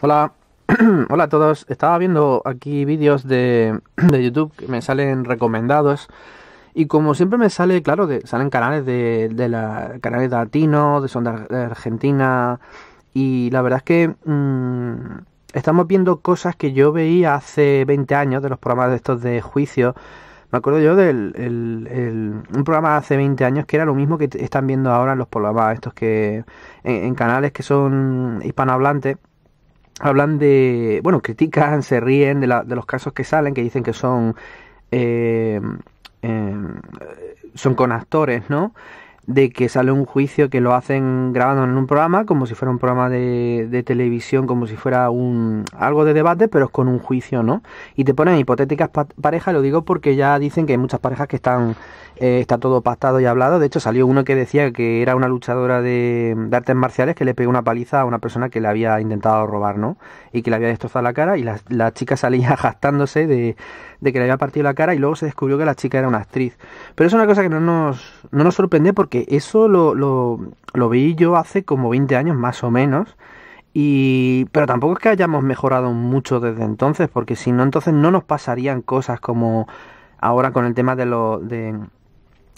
Hola, hola a todos. Estaba viendo aquí vídeos de, YouTube que me salen recomendados. Y como siempre me sale, claro, salen canales de, de la, canales latinos, de son de, Argentina. Y la verdad es que mm, estamos viendo cosas que yo veía hace 20 años de los programas de estos de juicio. Me acuerdo yo del un programa hace 20 años que era lo mismo que están viendo ahora en los programas estos que en, en canales que son hispanohablantes hablan de, bueno, critican, se ríen de, la, de los casos que salen, que dicen que son, eh, eh son con actores, ¿no? de que sale un juicio que lo hacen grabando en un programa, como si fuera un programa de, televisión, como si fuera un algo de debate, pero es con un juicio, ¿no? Y te ponen hipotéticas parejas, lo digo porque ya dicen que hay muchas parejas que están, eh, está todo pactado y hablado. De hecho, salió uno que decía que era una luchadora de, artes marciales que le pegó una paliza a una persona que le había intentado robar, ¿no? Y que le había destrozado la cara y la, chica salía gastándose de, de que le había partido la cara y luego se descubrió que la chica era una actriz. Pero es una cosa que no nos, no nos sorprende porque eso lo, lo, vi yo hace como 20 años más o menos. Y, pero tampoco es que hayamos mejorado mucho desde entonces, porque si no, entonces no nos pasarían cosas como ahora con el tema de, lo, de,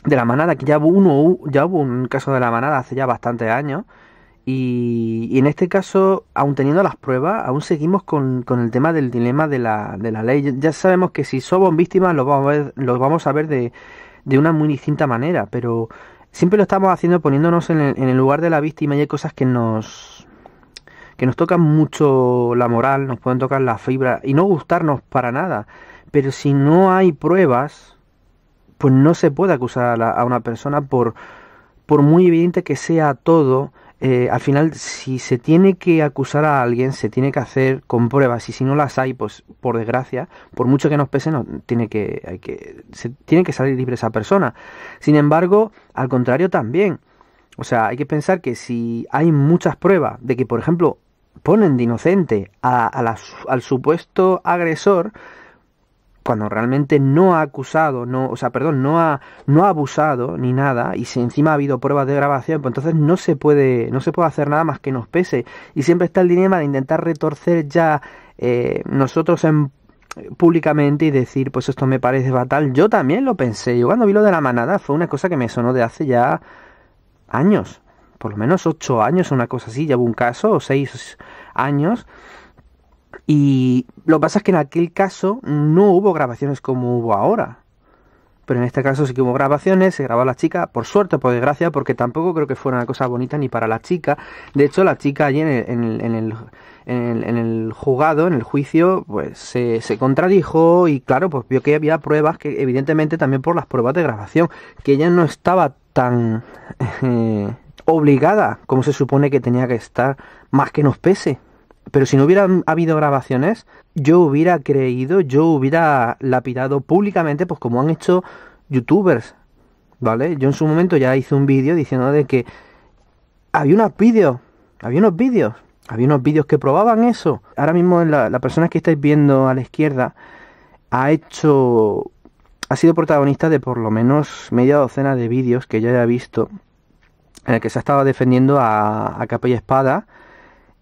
la manada, que ya hubo, uno, ya hubo un caso de la manada hace ya bastantes años. Y, en este caso, aún teniendo las pruebas, aún seguimos con, con el tema del dilema de la, de la ley. Ya sabemos que si somos víctimas, los vamos a ver, los vamos a ver de, de una muy distinta manera, pero siempre lo estamos haciendo poniéndonos en el, en el, lugar de la víctima y hay cosas que nos que nos tocan mucho la moral, nos pueden tocar la fibra y no gustarnos para nada. Pero si no hay pruebas, pues no se puede acusar a, a una persona por, por muy evidente que sea todo eh, al final, si se tiene que acusar a alguien, se tiene que hacer con pruebas. Y si no las hay, pues por desgracia, por mucho que nos pese, no, tiene que, se, tiene que salir libre esa persona. Sin embargo, al contrario también. O sea, hay que pensar que si hay muchas pruebas de que, por ejemplo, ponen de inocente a, al supuesto agresor, cuando realmente no ha acusado, no, o sea, perdón, no ha, no ha abusado ni nada, y si encima ha habido pruebas de grabación, pues entonces no se puede, no se puede hacer nada más que nos pese. Y siempre está el dilema de intentar retorcer ya eh, nosotros en eh, públicamente y decir, pues esto me parece fatal. Yo también lo pensé. Yo cuando vi lo de la manada fue una cosa que me sonó de hace ya años. Por lo menos ocho años, una cosa así. Ya hubo un caso, o seis años, y lo que pasa es que en aquel caso no hubo grabaciones como hubo ahora. Pero en este caso sí que hubo grabaciones, se grabó a la chica, por suerte, por desgracia, porque tampoco creo que fuera una cosa bonita ni para la chica. De hecho, la chica allí en el, en el, en el, en el, juzgado, en el juicio, pues se, contradijo y claro, pues vio que había pruebas que evidentemente también por las pruebas de grabación, que ella no estaba tan eh, obligada como se supone que tenía que estar, más que nos pese. Pero si no hubiera habido grabaciones, yo hubiera creído, yo hubiera lapidado públicamente, pues como han hecho youtubers, ¿vale? Yo en su momento ya hice un vídeo diciendo de que había unos vídeos, había unos vídeos, había unos vídeos que probaban eso. Ahora mismo la, la persona que estáis viendo a la izquierda ha hecho, ha sido protagonista de por lo menos media docena de vídeos que yo haya visto en el que se estaba defendiendo a, Capella espada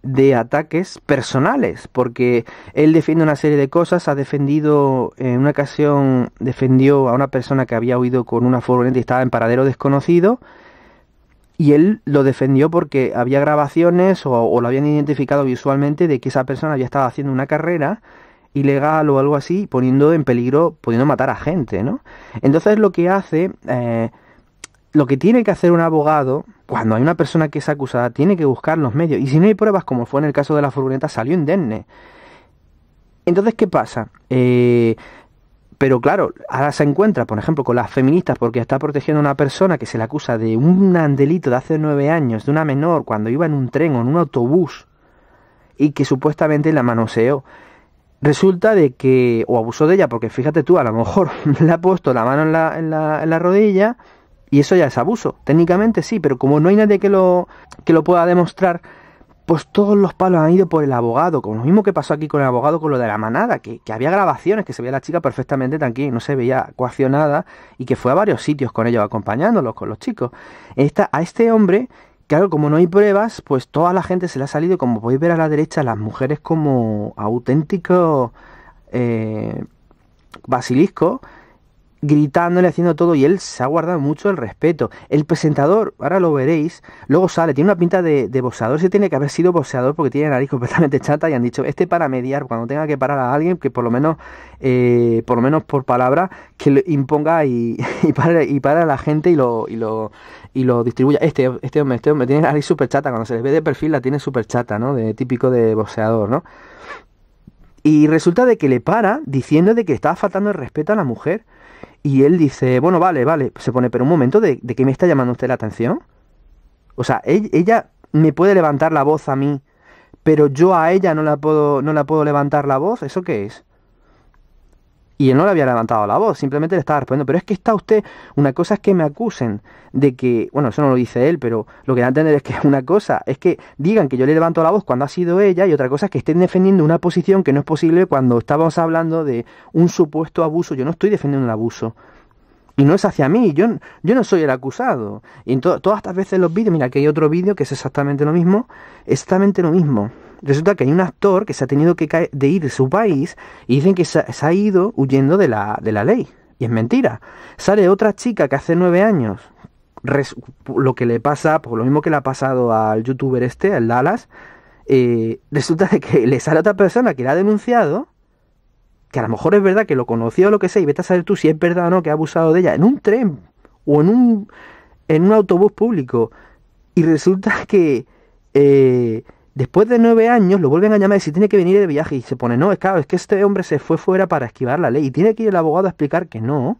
de ataques personales, porque él defiende una serie de cosas, ha defendido, en una ocasión defendió a una persona que había huido con una furgoneta y estaba en paradero desconocido, y él lo defendió porque había grabaciones o, lo habían identificado visualmente de que esa persona había estado haciendo una carrera ilegal o algo así, poniendo en peligro, pudiendo matar a gente, ¿no? Entonces lo que hace... Eh, lo que tiene que hacer un abogado cuando hay una persona que es acusada tiene que buscar los medios. Y si no hay pruebas, como fue en el caso de la furgoneta, salió indemne. Entonces, ¿qué pasa? Eh, pero claro, ahora se encuentra, por ejemplo, con las feministas porque está protegiendo a una persona que se le acusa de un delito de hace nueve años, de una menor, cuando iba en un tren o en un autobús y que supuestamente la manoseó. Resulta de que, o abusó de ella, porque fíjate tú, a lo mejor le ha puesto la mano en la, en la, en la rodilla y eso ya es abuso. Técnicamente sí, pero como no hay nadie que lo, que lo pueda demostrar, pues todos los palos han ido por el abogado, como lo mismo que pasó aquí con el abogado con lo de la manada, que, que había grabaciones, que se veía la chica perfectamente tranquila, no se veía coaccionada, y que fue a varios sitios con ellos acompañándolos, con los chicos. Esta, a este hombre, claro, como no hay pruebas, pues toda la gente se le ha salido, como podéis ver a la derecha, las mujeres como auténticos eh, basiliscos, gritándole, haciendo todo, y él se ha guardado mucho el respeto. El presentador, ahora lo veréis, luego sale, tiene una pinta de, de boxeador, se tiene que haber sido boxeador porque tiene nariz completamente chata y han dicho, este para mediar, cuando tenga que parar a alguien, que por lo menos, eh, por lo menos por palabra, que le imponga y, para, y para a la gente y lo, y lo, distribuya. Este, este hombre, este tiene nariz súper chata, cuando se les ve de perfil la tiene súper chata, ¿no? De típico de boxeador, ¿no? Y resulta de que le para diciendo de que estaba faltando el respeto a la mujer. Y él dice, bueno, vale, vale, se pone, pero un momento, ¿de, de qué me está llamando usted la atención? O sea, ella, me puede levantar la voz a mí, pero yo a ella no la puedo, no la puedo levantar la voz, ¿eso qué es? Y él no le había levantado la voz, simplemente le estaba respondiendo, pero es que está usted, una cosa es que me acusen de que, bueno, eso no lo dice él, pero lo que da a entender es que una cosa es que digan que yo le levanto la voz cuando ha sido ella y otra cosa es que estén defendiendo una posición que no es posible cuando estábamos hablando de un supuesto abuso, yo no estoy defendiendo un abuso. Y no es hacia mí, yo, yo no soy el acusado. Y todas estas veces los vídeos, mira, que hay otro vídeo que es exactamente lo mismo, exactamente lo mismo resulta que hay un actor que se ha tenido que de ir de su país y dicen que se, ha ido huyendo de la, de la ley. Y es mentira. Sale otra chica que hace nueve años, lo que le pasa, por pues lo mismo que le ha pasado al youtuber este, al Dallas, eh, resulta de que le sale otra persona que le ha denunciado, que a lo mejor es verdad que lo conoció o lo que sea, y vete a saber tú si es verdad o no que ha abusado de ella, en un tren o en un, en un autobús público. Y resulta que... Eh, Después de nueve años lo vuelven a llamar y si tiene que venir de viaje y se pone, no, es es que este hombre se fue fuera para esquivar la ley y tiene que ir el abogado a explicar que no.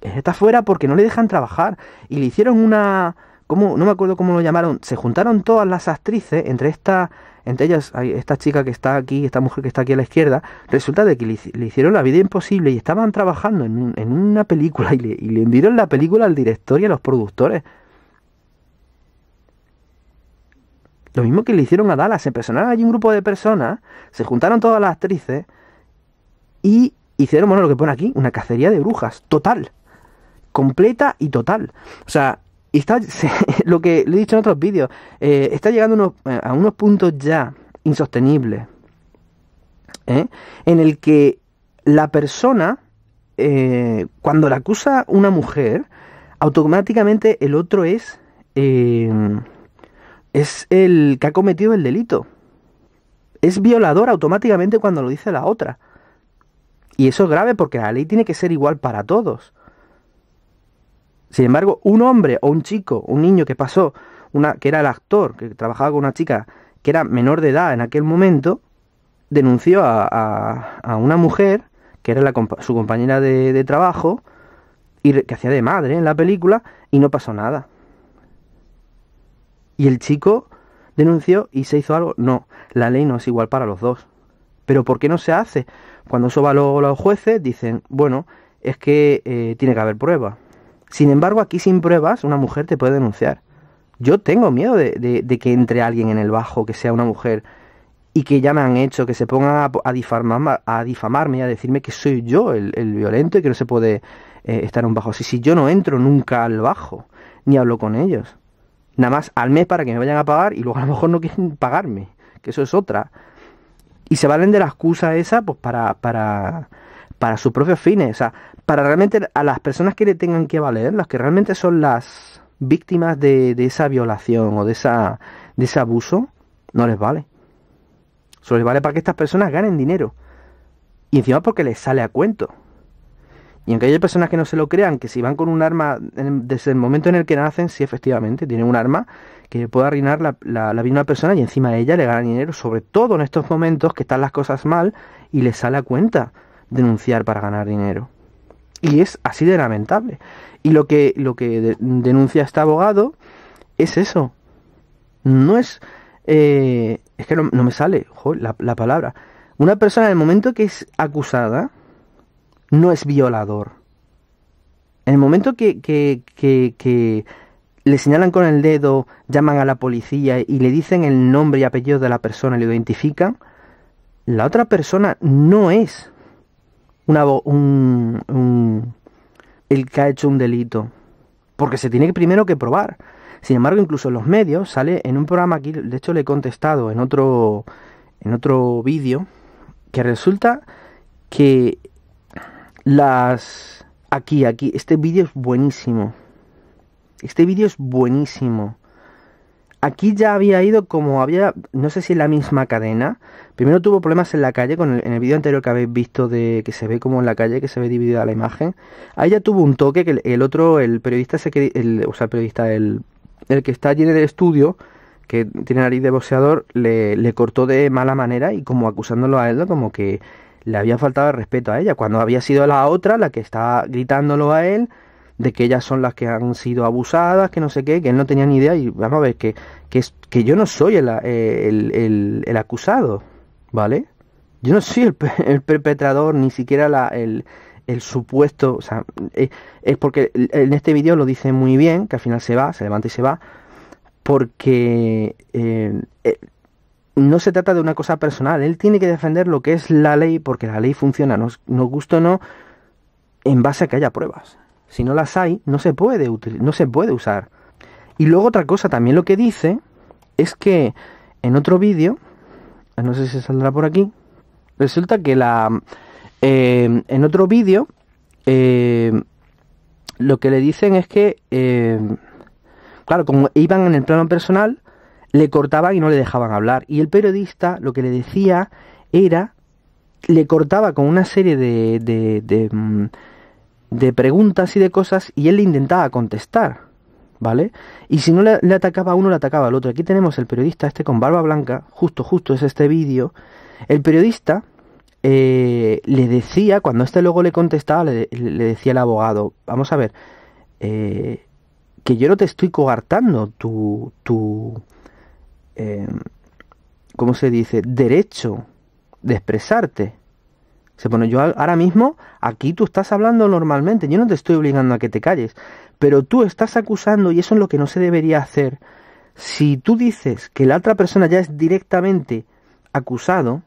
Está fuera porque no le dejan trabajar y le hicieron una... como No me acuerdo cómo lo llamaron. Se juntaron todas las actrices, entre esta, entre ellas esta chica que está aquí, esta mujer que está aquí a la izquierda. Resulta de que le, hicieron la vida imposible y estaban trabajando en, en una película y le, y le la película al director y a los productores. Lo mismo que le hicieron a Dallas. Se personaron allí un grupo de personas, se juntaron todas las actrices y hicieron, bueno, lo que pone aquí, una cacería de brujas, total. Completa y total. O sea, está, lo que le he dicho en otros vídeos, eh, está llegando eh, a unos puntos ya insostenibles. ¿eh? En el que la persona, cuando la acusa una mujer, automáticamente el otro es es el que ha cometido el delito. Es violador automáticamente cuando lo dice la otra. Y eso es grave porque la ley tiene que ser igual para todos. Sin embargo, un hombre o un chico, un niño que pasó, una, que era el actor, que trabajaba con una chica que era menor de edad en aquel momento, denunció a, una mujer, que era su compañera de, de trabajo, y que hacía de madre en la película, y no pasó nada y el chico denunció y se hizo algo. No, la ley no es igual para los dos. Pero ¿por qué no se hace? Cuando eso va los jueces, dicen, bueno, es que eh, tiene que haber pruebas. Sin embargo, aquí sin pruebas, una mujer te puede denunciar. Yo tengo miedo de, que entre alguien en el bajo, que sea una mujer, y que ya me han hecho, que se pongan a, difamar, a difamarme y a decirme que soy yo el, violento y que no se puede eh, estar en un bajo. Si, si yo no entro nunca al bajo, ni hablo con ellos nada más al mes para que me vayan a pagar y luego a lo mejor no quieren pagarme, que eso es otra. Y se valen de la excusa esa pues para, para, para sus propios fines, o sea, para realmente a las personas que le tengan que valer, las que realmente son las víctimas de, de esa violación o de, esa, de ese abuso, no les vale. Solo les vale para que estas personas ganen dinero. Y encima porque les sale a cuento. Y aunque haya personas que no se lo crean, que si van con un arma desde el momento en el que nacen, sí efectivamente tienen un arma que puede arruinar la, la, vida de una persona y encima de ella le gana dinero, sobre todo en estos momentos que están las cosas mal y les sale a cuenta denunciar para ganar dinero. Y es así de lamentable. Y lo que, lo que denuncia este abogado es eso. No es... Eh, es que no, me sale la palabra. Una persona en el momento que es acusada, no es violador. En el momento que, le señalan con el dedo, llaman a la policía y le dicen el nombre y apellido de la persona y lo identifican, la otra persona no es una, un, un, el que ha hecho un delito. Porque se tiene primero que probar. Sin embargo, incluso en los medios sale en un programa aquí, de hecho le he contestado en otro, en otro vídeo, que resulta que las... Aquí, aquí. Este vídeo es buenísimo. Este vídeo es buenísimo. Aquí ya había ido como había, no sé si en la misma cadena. Primero tuvo problemas en la calle, con en el vídeo anterior que habéis visto de que se ve como en la calle, que se ve dividida la imagen. Ahí ya tuvo un toque que el, otro, el periodista, el, o sea, el periodista, el, el que está allí en el estudio, que tiene nariz de boxeador, le, le cortó de mala manera y como acusándolo a él, como que le había faltado el respeto a ella, cuando había sido la otra la que estaba gritándolo a él de que ellas son las que han sido abusadas, que no sé qué, que él no tenía ni idea y vamos a ver, que, que, es, que yo no soy el, eh, acusado, ¿vale? Yo no soy el, perpetrador, ni siquiera la, el, el supuesto, o sea, eh, es porque en este vídeo lo dice muy bien, que al final se va, se levanta y se va, porque eh, no se trata de una cosa personal, él tiene que defender lo que es la ley porque la ley funciona, nos, nos gusta o no, en base a que haya pruebas. Si no las hay, no se puede, no se puede usar. Y luego otra cosa, también lo que dice es que en otro vídeo, no sé si saldrá por aquí, resulta que la em, en otro vídeo em, lo que le dicen es que em, claro como iban en el plano personal le cortaban y no le dejaban hablar. Y el periodista lo que le decía era, le cortaba con una serie de, de, de, mm, preguntas y de cosas y él le intentaba contestar. ¿Vale? Y si no le, atacaba a uno, le atacaba al otro. Aquí tenemos el periodista este con barba blanca, justo, justo es este vídeo. El periodista eh, le decía, cuando este luego le contestaba, le, decía al abogado, vamos a ver, eh, que yo no te estoy coartando tu, tu, Em, ¿cómo se dice?, derecho de expresarte. Se pone, yo ahora mismo, aquí tú estás hablando normalmente, yo no te estoy obligando a que te calles, pero tú estás acusando y eso es lo que no se debería hacer. Si tú dices que la otra persona ya es directamente acusado,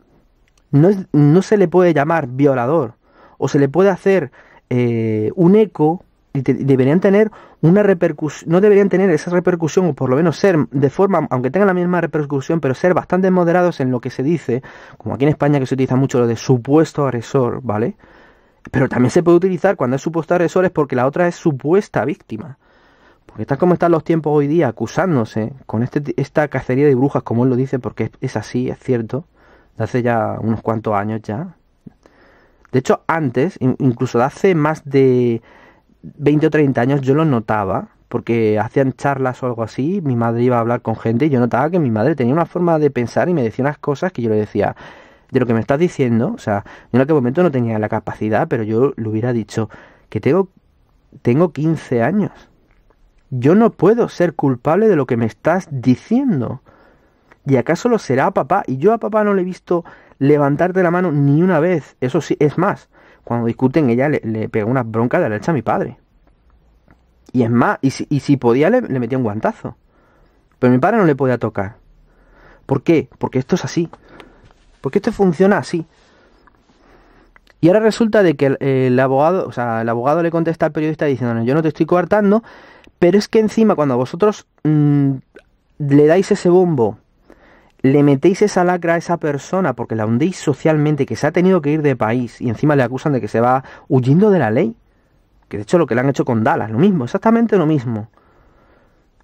no, no se le puede llamar violador o se le puede hacer eh, un eco deberían tener una repercusión, no deberían tener esa repercusión, o por lo menos ser de forma, aunque tengan la misma repercusión, pero ser bastante moderados en lo que se dice, como aquí en España que se utiliza mucho lo de supuesto agresor, ¿vale? Pero también se puede utilizar cuando es supuesto agresor es porque la otra es supuesta víctima. Porque tal como están los tiempos hoy día acusándose con este, esta cacería de brujas, como él lo dice, porque es, es así, es cierto, de hace ya unos cuantos años ya. De hecho, antes, incluso de hace más de 20 o 30 años yo lo notaba, porque hacían charlas o algo así, mi madre iba a hablar con gente y yo notaba que mi madre tenía una forma de pensar y me decía unas cosas que yo le decía, de lo que me estás diciendo, o sea, yo en aquel momento no tenía la capacidad, pero yo le hubiera dicho que tengo, tengo 15 años. Yo no puedo ser culpable de lo que me estás diciendo. ¿Y acaso lo será papá? Y yo a papá no le he visto levantarte la mano ni una vez. Eso sí, es más, cuando discuten, ella le, pegó unas broncas de la leche a mi padre. Y es más, y si, y si podía, le, metía un guantazo. Pero mi padre no le podía tocar. ¿Por qué? Porque esto es así. Porque esto funciona así. Y ahora resulta de que el, abogado, o sea, el abogado le contesta al periodista diciendo, yo no te estoy coartando, pero es que encima cuando vosotros mm, le dais ese bombo le metéis esa lacra a esa persona porque la hundéis socialmente, que se ha tenido que ir de país y encima le acusan de que se va huyendo de la ley. Que de hecho lo que le han hecho con Dallas, lo mismo, exactamente lo mismo.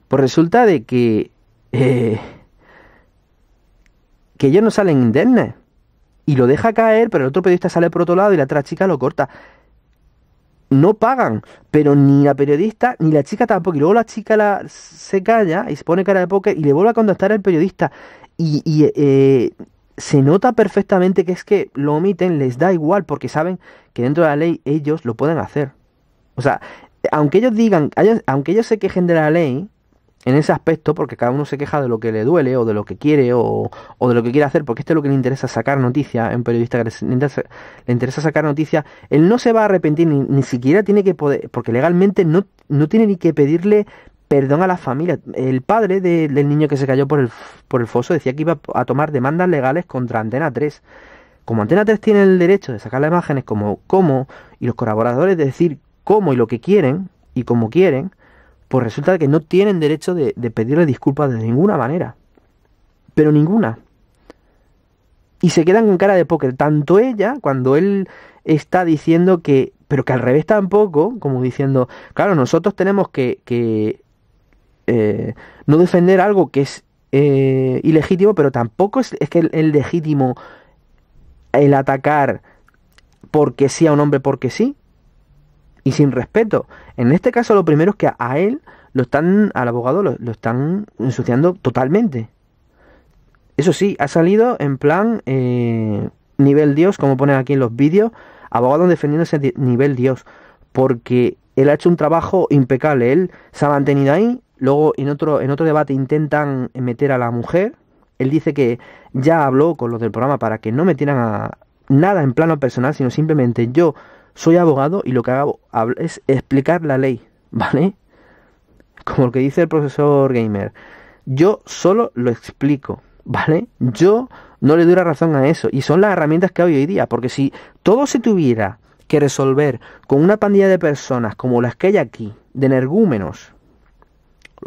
Pues resulta de que... Eh, que ellos no salen indemnes. Y lo deja caer, pero el otro periodista sale por otro lado y la otra chica lo corta. No pagan, pero ni la periodista ni la chica tampoco. Y luego la chica la, se calla y se pone cara de póker y le vuelve a contestar al periodista. Y, eh, se nota perfectamente que es que lo omiten, les da igual, porque saben que dentro de la ley ellos lo pueden hacer. O sea, aunque ellos digan, aunque ellos se quejen de la ley, en ese aspecto, porque cada uno se queja de lo que le duele o de lo que quiere o, de lo que quiere hacer, porque esto es lo que le interesa sacar noticia, en un periodista que le interesa, sacar noticia, él no se va a arrepentir, ni, ni siquiera tiene que poder, porque legalmente no, no tiene ni que pedirle perdón a la familia. El padre del niño que se cayó por el, por el foso decía que iba a tomar demandas legales contra Antena 3. Como Antena 3 tiene el derecho de sacar las imágenes como cómo y los colaboradores de decir cómo y lo que quieren y como quieren, pues resulta que no tienen derecho de, pedirle disculpas de ninguna manera. Pero ninguna. Y se quedan con cara de póker. Tanto ella, cuando él está diciendo que pero que al revés tampoco, como diciendo, claro, nosotros tenemos que eh, no defender algo que es eh, ilegítimo, pero tampoco es, que el legítimo el atacar porque sí a un hombre porque sí y sin respeto. En este caso lo primero es que a él lo están, al abogado lo, están ensuciando totalmente. Eso sí, ha salido en plan eh, nivel Dios, como ponen aquí en los vídeos, abogado defendiéndose ese nivel Dios, porque él ha hecho un trabajo impecable, él se ha mantenido ahí, Luego, en otro, en otro debate intentan meter a la mujer. Él dice que ya habló con los del programa para que no metieran a nada en plano personal, sino simplemente yo soy abogado y lo que hago es explicar la ley, ¿vale? Como lo que dice el profesor Gamer. Yo solo lo explico, ¿vale? Yo no le doy la razón a eso. Y son las herramientas que hay hoy día, porque si todo se tuviera que resolver con una pandilla de personas como las que hay aquí, de energúmenos,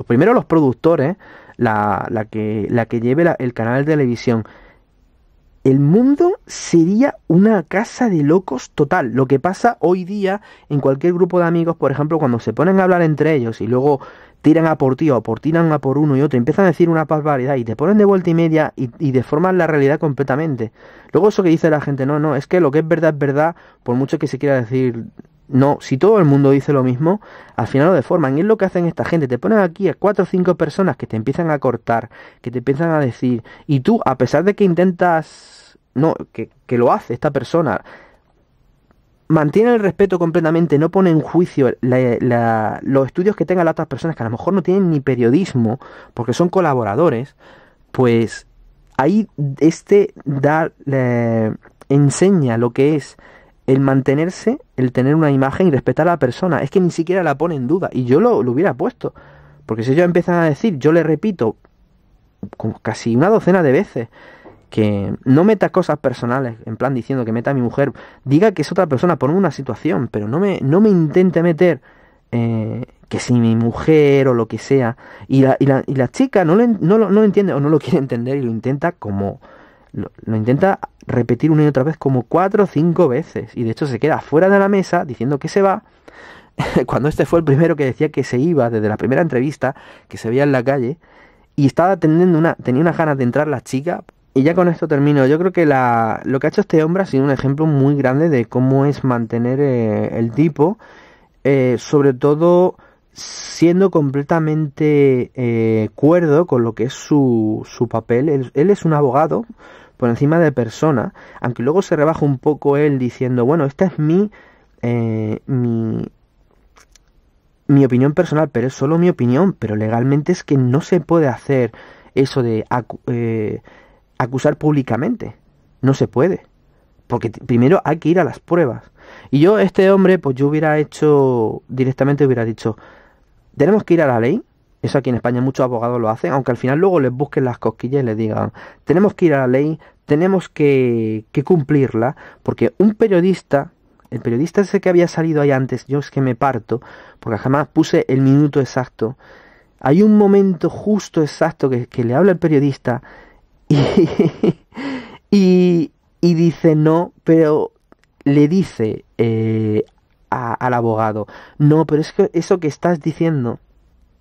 primero los productores, la, la que, lleve el canal de televisión. El mundo sería una casa de locos total. Lo que pasa hoy día en cualquier grupo de amigos, por ejemplo, cuando se ponen a hablar entre ellos y luego tiran a por ti o por tiran a por uno y otro, empiezan a decir una barbaridad y te ponen de vuelta y media y, y, deforman la realidad completamente. Luego eso que dice la gente, no, no, es que lo que es verdad es verdad, por mucho que se quiera decir no, si todo el mundo dice lo mismo, al final lo deforman. Y es lo que hacen esta gente. Te ponen aquí a cuatro o cinco personas que te empiezan a cortar, que te empiezan a decir. Y tú, a pesar de que intentas. No, que, que lo hace esta persona. Mantiene el respeto completamente, no pone en juicio los estudios que tengan las otras personas, que a lo mejor no tienen ni periodismo, porque son colaboradores, pues ahí este da, enseña lo que es el mantenerse, el tener una imagen y respetar a la persona. Es que ni siquiera la pone en duda. Y yo lo, lo hubiera puesto. Porque si ellos empiezan a decir, yo le repito como casi una docena de veces que no meta cosas personales, en plan diciendo que meta a mi mujer, diga que es otra persona, ponme una situación, pero no me, no me intente meter eh, que si mi mujer o lo que sea. Y la, y la, y la chica no, le, no, no lo entiende o no lo quiere entender y lo intenta como lo, intenta repetir una y otra vez como cuatro o cinco veces. Y de hecho se queda fuera de la mesa diciendo que se va. Cuando este fue el primero que decía que se iba desde la primera entrevista, que se veía en la calle, y estaba teniendo una, tenía unas ganas de entrar la chica. Y ya con esto termino. Yo creo que la, lo que ha hecho este hombre ha sido un ejemplo muy grande de cómo es mantener eh, el tipo, eh, sobre todo siendo completamente eh, cuerdo con lo que es su, su papel. él es un abogado, por encima de persona, aunque luego se rebaja un poco él diciendo, bueno, esta es mi, eh, mi, mi opinión personal, pero es solo mi opinión, pero legalmente es que no se puede hacer eso de eh, acusar públicamente, no se puede, porque primero hay que ir a las pruebas. Y yo, este hombre, pues yo hubiera hecho, directamente hubiera dicho, tenemos que ir a la ley, eso aquí en España muchos abogados lo hacen, aunque al final luego les busquen las cosquillas y les digan, tenemos que ir a la ley, tenemos que, cumplirla, porque un periodista, el periodista ese que había salido ahí antes, yo es que me parto, porque jamás puse el minuto exacto, hay un momento justo exacto que, le habla el periodista y, y, dice no, pero le dice eh, al abogado, no, pero es que eso que estás diciendo,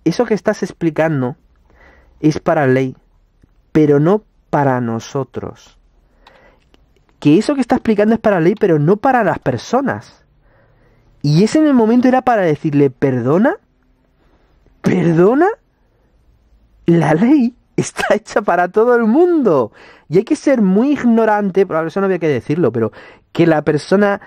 eso que estás explicando es para ley, pero no para nosotros. Que eso que está explicando es para la ley, pero no para las personas. Y ese en el momento era para decirle, perdona, perdona, la ley está hecha para todo el mundo. Y hay que ser muy ignorante, por eso no había que decirlo, pero que la persona,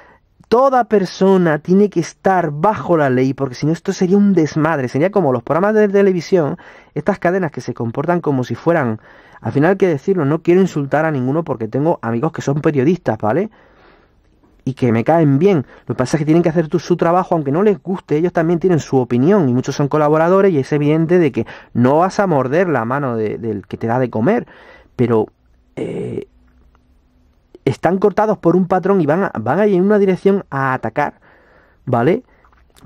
toda persona tiene que estar bajo la ley, porque si no esto sería un desmadre, sería como los programas de televisión, estas cadenas que se comportan como si fueran al final hay que decirlo, no quiero insultar a ninguno porque tengo amigos que son periodistas, ¿vale? Y que me caen bien. Lo que pasa es que tienen que hacer su trabajo, aunque no les guste, ellos también tienen su opinión y muchos son colaboradores y es evidente de que no vas a morder la mano del que te da de comer, pero eh, están cortados por un patrón y van a, van ir en una dirección a atacar, ¿vale?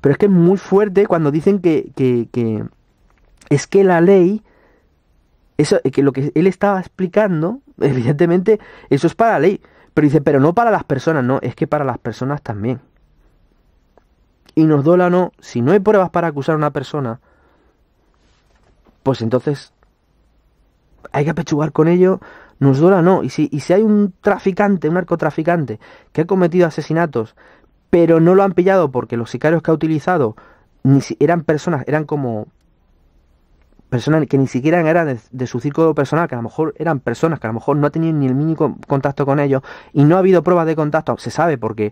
Pero es que es muy fuerte cuando dicen que es que la ley eso, eh, que lo que él estaba explicando, evidentemente, eso es para la ley. Pero dice, pero no para las personas, no, es que para las personas también. Y nos dola no, si no hay pruebas para acusar a una persona, pues entonces hay que apechugar con ello, nos dola no. Y si, y si hay un traficante, un narcotraficante, que ha cometido asesinatos, pero no lo han pillado porque los sicarios que ha utilizado ni si, eran personas, eran como personas que ni siquiera eran de, su círculo personal, que a lo mejor eran personas que a lo mejor no tenían ni el mínimo contacto con ellos y no ha habido pruebas de contacto, se sabe porque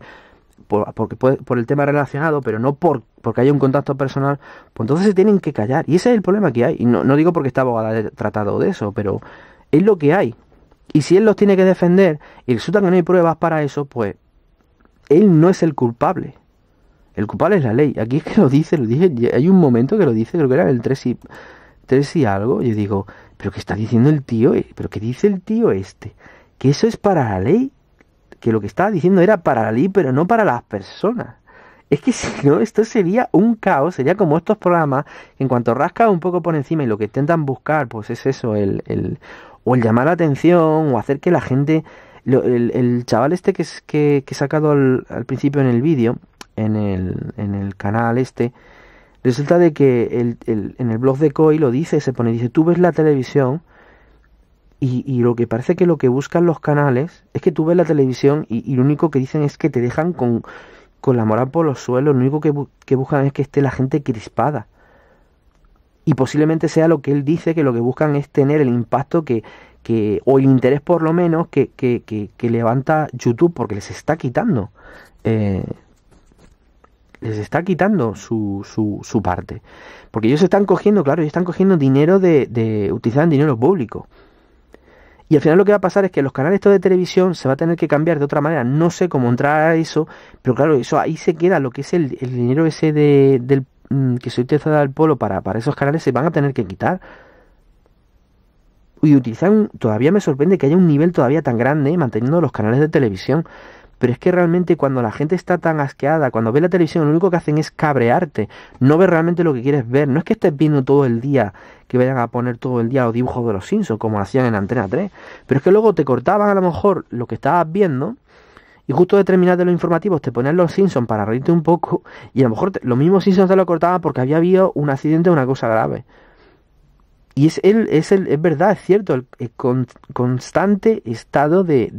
por, por el tema relacionado, pero no por, porque haya un contacto personal, pues entonces se tienen que callar. Y ese es el problema que hay. Y no, no digo porque esta abogada haya tratado de eso, pero es lo que hay. Y si él los tiene que defender y resulta que no hay pruebas para eso, pues él no es el culpable. El culpable es la ley. Aquí es que lo dice, lo dije, hay un momento que lo dice, creo que era el 3 y si algo, yo digo, pero ¿qué está diciendo el tío? Eh, ¿Pero qué dice el tío este? Que eso es para la ley, que lo que estaba diciendo era para la ley, pero no para las personas. Es que si no, esto sería un caos, sería como estos programas, que en cuanto rasca un poco por encima y lo que intentan buscar, pues es eso, el, el o el llamar la atención, o hacer que la gente... Lo, el, el, chaval este que, es, que, que he sacado al, al principio en el vídeo, en el, en el canal este, Resulta de que el, el, en el blog de Coy lo dice, se pone, dice, tú ves la televisión y, lo que parece que lo que buscan los canales es que tú ves la televisión y, lo único que dicen es que te dejan con, con la moral por los suelos, lo único que, que buscan es que esté la gente crispada. Y posiblemente sea lo que él dice, que lo que buscan es tener el impacto que, que o el interés por lo menos que, que, que, que levanta YouTube, porque les está quitando. Eh, les está quitando su, su, parte. Porque ellos están cogiendo, claro, ellos están cogiendo dinero de, de dinero público. Y al final lo que va a pasar es que los canales de televisión se va a tener que cambiar de otra manera. No sé cómo entrar a eso, pero claro, eso ahí se queda lo que es el, dinero ese de, del, mm, que se utiliza del polo para, para esos canales, se van a tener que quitar. Y utilizan, todavía me sorprende que haya un nivel todavía tan grande manteniendo los canales de televisión. Pero es que realmente cuando la gente está tan asqueada, cuando ve la televisión, lo único que hacen es cabrearte. No ves realmente lo que quieres ver. No es que estés viendo todo el día, que vayan a poner todo el día los dibujos de los Simpsons, como hacían en Antena 3. Pero es que luego te cortaban a lo mejor lo que estabas viendo. Y justo de terminar de los informativos te ponían los Simpsons para reírte un poco. Y a lo mejor los mismos Simpsons te lo cortaban porque había habido un accidente o una cosa grave. Y es, el, es, el, es verdad, es cierto, el, constante estado de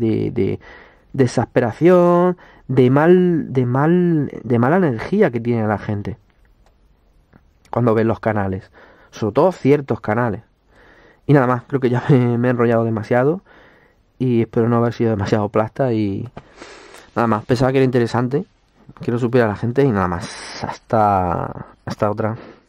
exasperación, de mal, de mal, de mala energía que tiene la gente cuando ven los canales, sobre todo ciertos canales. Y nada más, creo que ya me, he enrollado demasiado y espero no haber sido demasiado plasta y nada más, pensaba que era interesante, quiero no a la gente y nada más, hasta, hasta otra.